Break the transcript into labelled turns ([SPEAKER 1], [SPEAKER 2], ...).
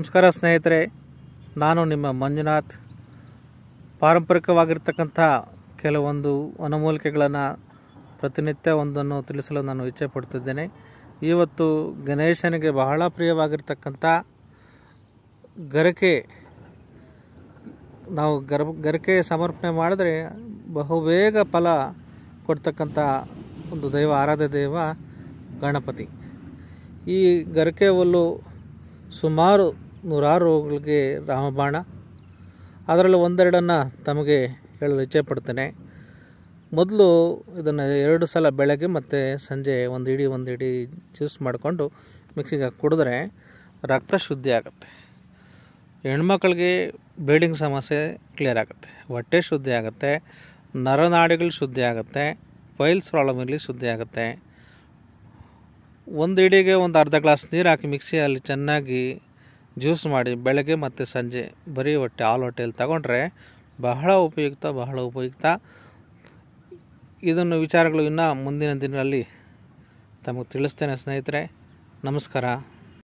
[SPEAKER 1] ನಮಸ್ಕಾರ ಸ್ನೇಹಿತರೆ ನಾನು ನಿಮ್ಮ ಮಂಜುನಾಥ್ ಪಾರಂಪರಿಕವಾಗಿರ್ತಕ್ಕಂಥ ಕೆಲವೊಂದು ಅನುಮೂಲಿಕೆಗಳನ್ನು ಪ್ರತಿನಿತ್ಯ ಒಂದನ್ನು ತಿಳಿಸಲು ನಾನು ಇಚ್ಛೆ ಪಡ್ತಿದ್ದೇನೆ ಇವತ್ತು ಗಣೇಶನಿಗೆ ಬಹಳ ಪ್ರಿಯವಾಗಿರ್ತಕ್ಕಂಥ ಗರಕೆ ನಾವು ಗರ್ ಗರಕೆ ಸಮರ್ಪಣೆ ಮಾಡಿದ್ರೆ ಬಹುಬೇಗ ಫಲ ಕೊಡ್ತಕ್ಕಂಥ ಒಂದು ದೈವ ಆರಾಧ್ಯ ದೈವ ಗಣಪತಿ ಈ ಗರಕೆ ಸುಮಾರು ನೂರಾರು ರೋಗಗಳಿಗೆ ರಾಮಬಾಣ ಅದರಲ್ಲಿ ಒಂದೆರಡನ್ನು ತಮಗೆ ಹೇಳಲು ಇಚ್ಛೆ ಪಡ್ತೇನೆ ಮೊದಲು ಇದನ್ನು ಎರಡು ಸಲ ಬೆಳಗ್ಗೆ ಮತ್ತು ಸಂಜೆ ಒಂದು ಇಡೀ ಒಂದು ಇಡೀ ಜ್ಯೂಸ್ ಮಾಡಿಕೊಂಡು ಮಿಕ್ಸಿಗೆ ಹಾಕಿ ಕುಡಿದ್ರೆ ರಕ್ತ ಶುದ್ಧಿ ಆಗುತ್ತೆ ಹೆಣ್ಮಕ್ಳಿಗೆ ಬ್ಲೀಡಿಂಗ್ ಸಮಸ್ಯೆ ಕ್ಲಿಯರ್ ಆಗುತ್ತೆ ಹೊಟ್ಟೆ ಶುದ್ಧಿ ಆಗುತ್ತೆ ನರನಾಡಿಗಳು ಶುದ್ಧಿ ಆಗುತ್ತೆ ಫೈಲ್ಸ್ ಪ್ರಾಬ್ಲಮ್ ಇಲ್ಲಿ ಶುದ್ಧಿ ಆಗುತ್ತೆ ಒಂದು ಇಡಿಗೆ ಒಂದು ಅರ್ಧ ಗ್ಲಾಸ್ ನೀರು ಹಾಕಿ ಮಿಕ್ಸಿಯಲ್ಲಿ ಚೆನ್ನಾಗಿ ಜ್ಯೂಸ್ ಮಾಡಿ ಬೆಳಗ್ಗೆ ಮತ್ತು ಸಂಜೆ ಬರೀ ಹೊಟ್ಟೆ ಹಾಲು ಹೊಟ್ಟೆಯಲ್ಲಿ ತಗೊಂಡ್ರೆ ಬಹಳ ಉಪಯುಕ್ತ ಬಹಳ ಉಪಯುಕ್ತ ಇದನ್ನು ವಿಚಾರಗಳು ಇನ್ನೂ ಮುಂದಿನ ದಿನಗಳಲ್ಲಿ ತಮಗೆ ತಿಳಿಸ್ತೇನೆ ಸ್ನೇಹಿತರೆ ನಮಸ್ಕಾರ